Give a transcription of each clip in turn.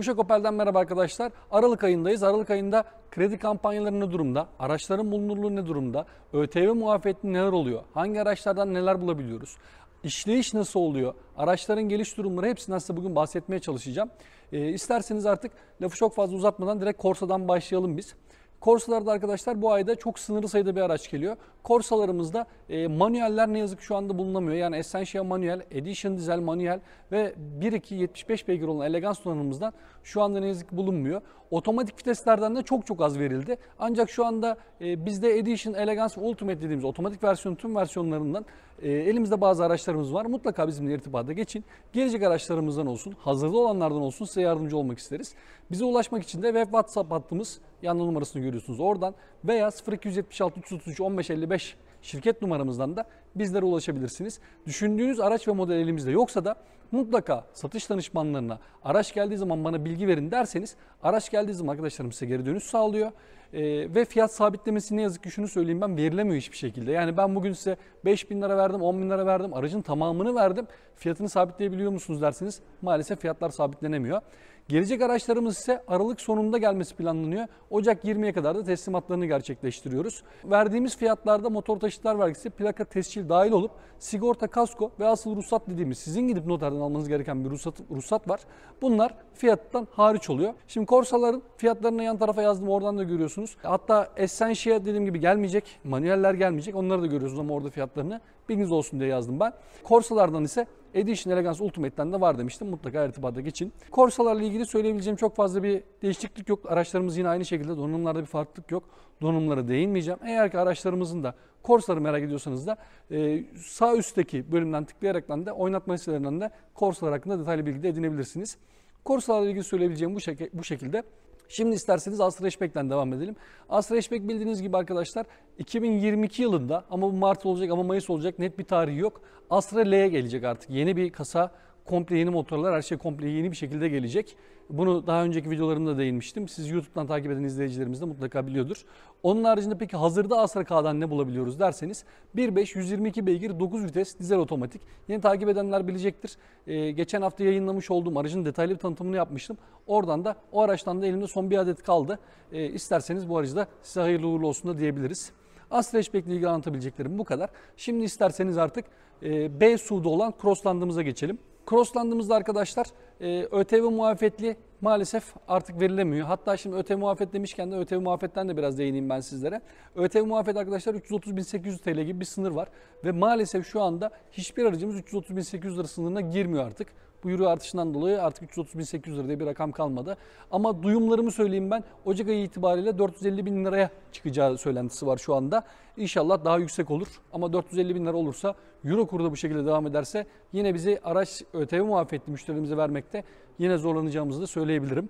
Uşak Opel'den merhaba arkadaşlar. Aralık ayındayız. Aralık ayında kredi kampanyaları ne durumda? Araçların bulunurluğu ne durumda? ÖTV muafiyeti neler oluyor? Hangi araçlardan neler bulabiliyoruz? İşleyiş nasıl oluyor? Araçların geliş durumları hepsinden size bugün bahsetmeye çalışacağım. E, isterseniz artık lafı çok fazla uzatmadan direkt Korsa'dan başlayalım biz. Korsalarda arkadaşlar bu ayda çok sınırlı sayıda bir araç geliyor. Korsalarımızda e, manueller ne yazık ki şu anda bulunamıyor. Yani Essential manuel, Edition dizel manuel ve 1.2-75 beygir olan Elegance donanımımızdan şu anda ne yazık ki bulunmuyor. Otomatik viteslerden de çok çok az verildi. Ancak şu anda e, bizde Edition, Elegance Ultimate dediğimiz otomatik versiyon tüm versiyonlarından e, elimizde bazı araçlarımız var. Mutlaka bizimle irtibata geçin. Gelecek araçlarımızdan olsun, hazırda olanlardan olsun size yardımcı olmak isteriz. Bize ulaşmak için de web WhatsApp hattımız yanlı numarasını görüyorsunuz oradan veya 0276 333 1555 şirket numaramızdan da bizlere ulaşabilirsiniz. Düşündüğünüz araç ve model elimizde yoksa da mutlaka satış danışmanlarına araç geldiği zaman bana bilgi verin derseniz araç geldiği zaman arkadaşlarım size geri dönüş sağlıyor. ee, ve fiyat sabitlemesi ne yazık ki şunu söyleyeyim ben verilemiyor hiçbir şekilde. Yani ben bugün size 5 bin lira verdim 10 bin lira verdim aracın tamamını verdim fiyatını sabitleyebiliyor musunuz derseniz maalesef fiyatlar sabitlenemiyor. Gelecek araçlarımız ise Aralık sonunda gelmesi planlanıyor. Ocak 20'ye kadar da teslimatlarını gerçekleştiriyoruz. Verdiğimiz fiyatlarda motor taşıtlar vergisi, plaka tescil dahil olup sigorta, kasko ve asıl ruhsat dediğimiz sizin gidip noterden almanız gereken bir ruhsat, ruhsat var. Bunlar fiyattan hariç oluyor. Şimdi Korsaların fiyatlarını yan tarafa yazdım oradan da görüyorsunuz. Hatta Essentia dediğim gibi gelmeyecek, manueller gelmeyecek onları da görüyorsunuz ama orada fiyatlarını. Bilginiz olsun diye yazdım ben. Corsalardan ise Edition Elegance Ultimate'den de var demiştim. Mutlaka irtibata geçin. korsalarla ilgili söyleyebileceğim çok fazla bir değişiklik yok. Araçlarımız yine aynı şekilde. Donanımlarda bir farklılık yok. Donanımlara değinmeyeceğim. Eğer ki araçlarımızın da korsaları merak ediyorsanız da e, sağ üstteki bölümden tıklayarak da oynatma listelerinden de Corsa'lar hakkında detaylı bilgi de edinebilirsiniz. korsalarla ilgili söyleyebileceğim bu, şek bu şekilde. Şimdi isterseniz Asr Eşbek'ten devam edelim. Asr Eşbek bildiğiniz gibi arkadaşlar 2022 yılında ama bu Mart olacak ama Mayıs olacak net bir tarihi yok. Asr L'ye gelecek artık. Yeni bir kasa komple yeni motorlar, her şey komple yeni bir şekilde gelecek. Bunu daha önceki videolarımda değinmiştim. Siz YouTube'dan takip eden izleyicilerimiz de mutlaka biliyordur. Onun haricinde peki hazırda Asra K'dan ne bulabiliyoruz derseniz 1.5 122 beygir 9 vites dizel otomatik. Yeni takip edenler bilecektir. Ee, geçen hafta yayınlamış olduğum aracın detaylı bir tanıtımını yapmıştım. Oradan da o araçtan da elimde son bir adet kaldı. Ee, isterseniz bu aracı da size hayırlı uğurlu olsun da diyebiliriz. Astra Hatchback ile ilgili anlatabileceklerim bu kadar. Şimdi isterseniz artık e, B suda olan Crossland'ımıza geçelim. Crosslandığımızda arkadaşlar e, ÖTV muafiyetli maalesef artık verilemiyor. Hatta şimdi ÖTV muafiyet demişken de ÖTV muafiyetten de biraz değineyim ben sizlere. ÖTV muafiyet arkadaşlar 330.800 TL gibi bir sınır var. Ve maalesef şu anda hiçbir aracımız 330.800 lira sınırına girmiyor artık. Bu euro artışından dolayı artık 330.800 lira diye bir rakam kalmadı. Ama duyumlarımı söyleyeyim ben Ocak ayı itibariyle 450 bin liraya çıkacağı söylentisi var şu anda. İnşallah daha yüksek olur ama 450 bin lira olursa euro kurda bu şekilde devam ederse yine bizi araç ÖTV muafiyetli müşterimize vermek vermekte yine zorlanacağımızı da söyleyebilirim.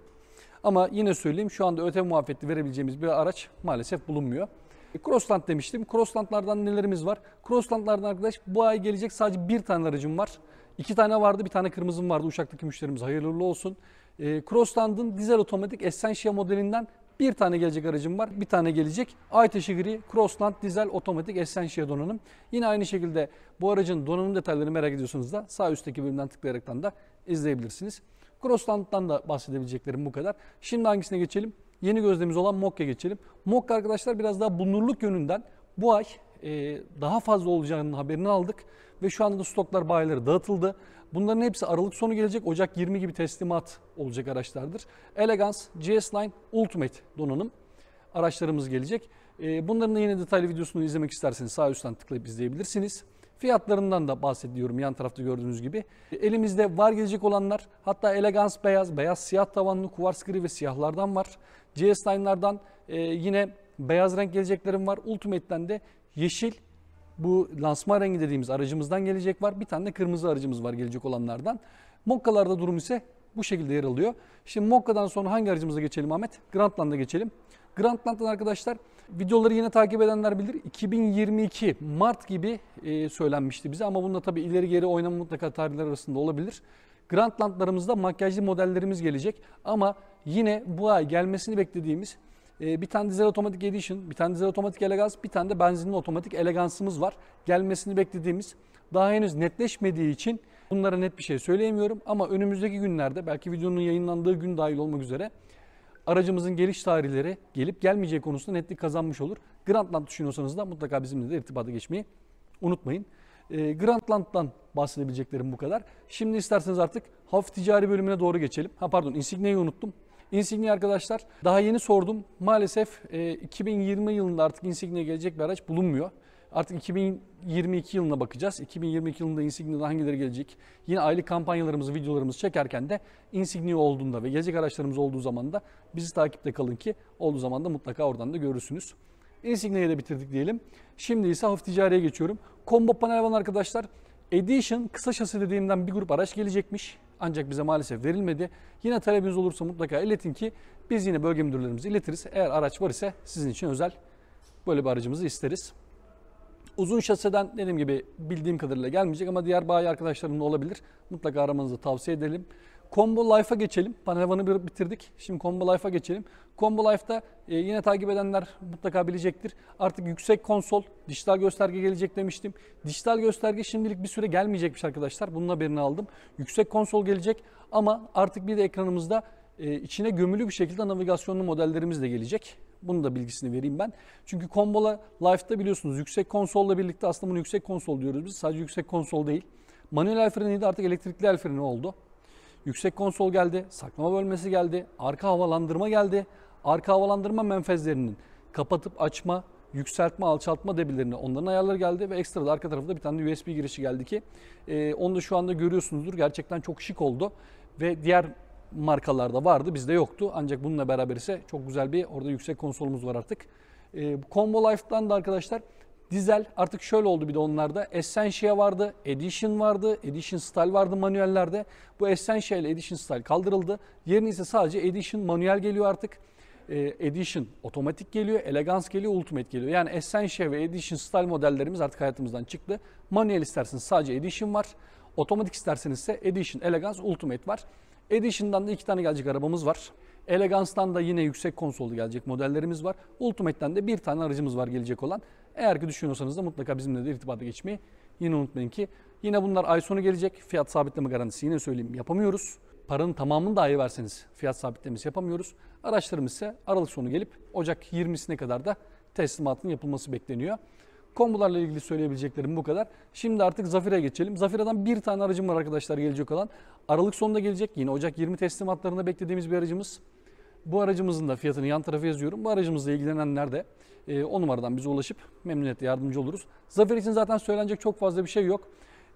Ama yine söyleyeyim şu anda öte muafiyetli verebileceğimiz bir araç maalesef bulunmuyor. E, Crossland demiştim. Crossland'lardan nelerimiz var? Crossland'lardan arkadaş bu ay gelecek sadece bir tane aracım var. İki tane vardı, bir tane kırmızım vardı Uşak'taki müşterimiz. Hayırlı olsun. E, Crossland'ın dizel otomatik Essentia modelinden bir tane gelecek aracım var. Bir tane gelecek. Aytaşı gri Crossland dizel otomatik Essentia donanım. Yine aynı şekilde bu aracın donanım detaylarını merak ediyorsanız da sağ üstteki bölümden tıklayaraktan da izleyebilirsiniz. Crossland'dan da bahsedebileceklerim bu kadar. Şimdi hangisine geçelim? Yeni gözlemimiz olan Mokk'a geçelim. Mokka arkadaşlar biraz daha bulunurluk yönünden bu ay e, daha fazla olacağının haberini aldık. Ve şu anda da stoklar bayları dağıtıldı. Bunların hepsi Aralık sonu gelecek. Ocak 20 gibi teslimat olacak araçlardır. Elegance, GS Line, Ultimate donanım araçlarımız gelecek. E, bunların da yine detaylı videosunu izlemek isterseniz sağ üstten tıklayıp izleyebilirsiniz. Fiyatlarından da bahsediyorum yan tarafta gördüğünüz gibi. Elimizde var gelecek olanlar hatta elegans beyaz, beyaz siyah tavanlı kuvars gri ve siyahlardan var. GS Line'lardan e, yine beyaz renk geleceklerim var. Ultimate'den de yeşil bu lansman rengi dediğimiz aracımızdan gelecek var. Bir tane de kırmızı aracımız var gelecek olanlardan. Mokkalarda durum ise bu şekilde yer alıyor. Şimdi Mokka'dan sonra hangi aracımıza geçelim Ahmet? Grandland'a geçelim. Grandland'dan arkadaşlar Videoları yine takip edenler bilir 2022 Mart gibi e, söylenmişti bize ama bunda tabii ileri geri oynama mutlaka tarihler arasında olabilir. Grandlandlarımızda makyajlı modellerimiz gelecek ama yine bu ay gelmesini beklediğimiz e, bir tane dizel otomatik Edition, bir tane dizel otomatik Elegance, bir tane de benzinli otomatik elegansımız var. Gelmesini beklediğimiz, daha henüz netleşmediği için bunlara net bir şey söyleyemiyorum. Ama önümüzdeki günlerde, belki videonun yayınlandığı gün dahil olmak üzere aracımızın geliş tarihleri gelip gelmeyeceği konusunda netlik kazanmış olur. Grantland düşünüyorsanız da mutlaka bizimle de irtibata geçmeyi unutmayın. E, ee, Grantland'dan bahsedebileceklerim bu kadar. Şimdi isterseniz artık hafif ticari bölümüne doğru geçelim. Ha pardon Insignia'yı unuttum. Insignia arkadaşlar daha yeni sordum. Maalesef e, 2020 yılında artık Insignia gelecek bir araç bulunmuyor. Artık 2022 yılına bakacağız. 2022 yılında Insignia'da hangileri gelecek? Yine aylık kampanyalarımızı, videolarımızı çekerken de Insignia olduğunda ve gelecek araçlarımız olduğu zaman da bizi takipte kalın ki olduğu zaman da mutlaka oradan da görürsünüz. Insignia'yı da bitirdik diyelim. Şimdi ise hafif ticariye geçiyorum. Combo panel olan arkadaşlar Edition kısa şasi dediğimden bir grup araç gelecekmiş. Ancak bize maalesef verilmedi. Yine talebiniz olursa mutlaka iletin ki biz yine bölge müdürlerimizi iletiriz. Eğer araç var ise sizin için özel böyle bir aracımızı isteriz uzun şaseden dediğim gibi bildiğim kadarıyla gelmeyecek ama diğer bayi arkadaşlarım da olabilir. Mutlaka aramanızı tavsiye edelim. Combo Life'a geçelim. Panevan'ı bir bitirdik. Şimdi Combo Life'a geçelim. Combo Life'da e, yine takip edenler mutlaka bilecektir. Artık yüksek konsol, dijital gösterge gelecek demiştim. Dijital gösterge şimdilik bir süre gelmeyecekmiş arkadaşlar. Bunun haberini aldım. Yüksek konsol gelecek ama artık bir de ekranımızda e, içine gömülü bir şekilde navigasyonlu modellerimiz de gelecek. Bunu da bilgisini vereyim ben. Çünkü Combola Life'da biliyorsunuz yüksek konsolla birlikte aslında bunu yüksek konsol diyoruz biz. Sadece yüksek konsol değil. Manuel el freniydi artık elektrikli el freni oldu. Yüksek konsol geldi, saklama bölmesi geldi, arka havalandırma geldi. Arka havalandırma menfezlerinin kapatıp açma, yükseltme, alçaltma debilerini onların ayarları geldi ve ekstra da arka tarafında bir tane de USB girişi geldi ki e, onu da şu anda görüyorsunuzdur. Gerçekten çok şık oldu ve diğer markalarda vardı bizde yoktu. Ancak bununla beraber ise çok güzel bir orada yüksek konsolumuz var artık. E, Combo Life'dan da arkadaşlar dizel artık şöyle oldu bir de onlarda Essentia vardı, Edition vardı, Edition Style vardı manuellerde. Bu Essentia ile Edition Style kaldırıldı. Yerine ise sadece Edition manuel geliyor artık. E, Edition otomatik geliyor, Elegance geliyor, Ultimate geliyor. Yani Essentia ve Edition Style modellerimiz artık hayatımızdan çıktı. Manuel isterseniz sadece Edition var. Otomatik isterseniz ise Edition, Elegance, Ultimate var. Edition'dan da iki tane gelecek arabamız var. Elegance'dan da yine yüksek konsollu gelecek modellerimiz var. Ultimate'den de bir tane aracımız var gelecek olan. Eğer ki düşünüyorsanız da mutlaka bizimle de irtibata geçmeyi yine unutmayın ki. Yine bunlar ay sonu gelecek. Fiyat sabitleme garantisi yine söyleyeyim yapamıyoruz. Paranın tamamını dahi verseniz fiyat sabitlemesi yapamıyoruz. Araçlarımız ise Aralık sonu gelip Ocak 20'sine kadar da teslimatın yapılması bekleniyor. Kombularla ilgili söyleyebileceklerim bu kadar. Şimdi artık Zafir'e geçelim. Zafir'den bir tane aracım var arkadaşlar gelecek olan. Aralık sonunda gelecek. Yine Ocak 20 teslimatlarında beklediğimiz bir aracımız. Bu aracımızın da fiyatını yan tarafa yazıyorum. Bu aracımızla ilgilenenler de e, ee, o numaradan bize ulaşıp memnuniyetle yardımcı oluruz. Zafer için zaten söylenecek çok fazla bir şey yok.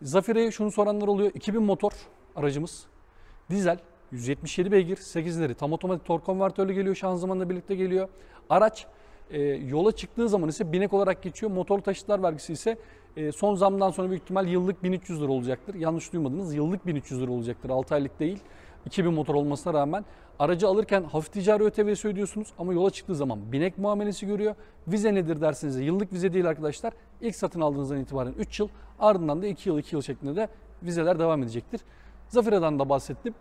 Zafer'e şunu soranlar oluyor. 2000 motor aracımız. Dizel 177 beygir 8 ileri tam otomatik tork konvertörlü geliyor şanzımanla birlikte geliyor. Araç e, yola çıktığı zaman ise binek olarak geçiyor. Motor taşıtlar vergisi ise e, son zamdan sonra büyük ihtimal yıllık 1300 lira olacaktır. Yanlış duymadınız yıllık 1300 lira olacaktır 6 aylık değil. 2000 motor olmasına rağmen aracı alırken hafif ticari ÖTV'si ödüyorsunuz ama yola çıktığı zaman binek muamelesi görüyor. Vize nedir derseniz yıllık vize değil arkadaşlar. İlk satın aldığınızdan itibaren 3 yıl ardından da 2 yıl 2 yıl şeklinde de vizeler devam edecektir. Zafira'dan da bahsettim.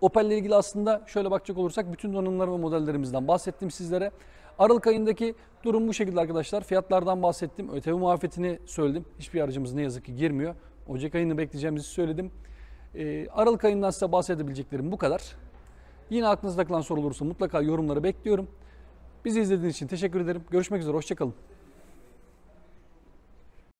Opel ile ilgili aslında şöyle bakacak olursak bütün donanımlar ve modellerimizden bahsettim sizlere. Aralık ayındaki durum bu şekilde arkadaşlar. Fiyatlardan bahsettim. ÖTV muafiyetini söyledim. Hiçbir aracımız ne yazık ki girmiyor. Ocak ayını bekleyeceğimizi söyledim. E, Aralık ayından size bahsedebileceklerim bu kadar. Yine aklınızda kalan soru olursa mutlaka yorumları bekliyorum. Bizi izlediğiniz için teşekkür ederim. Görüşmek üzere. Hoşçakalın.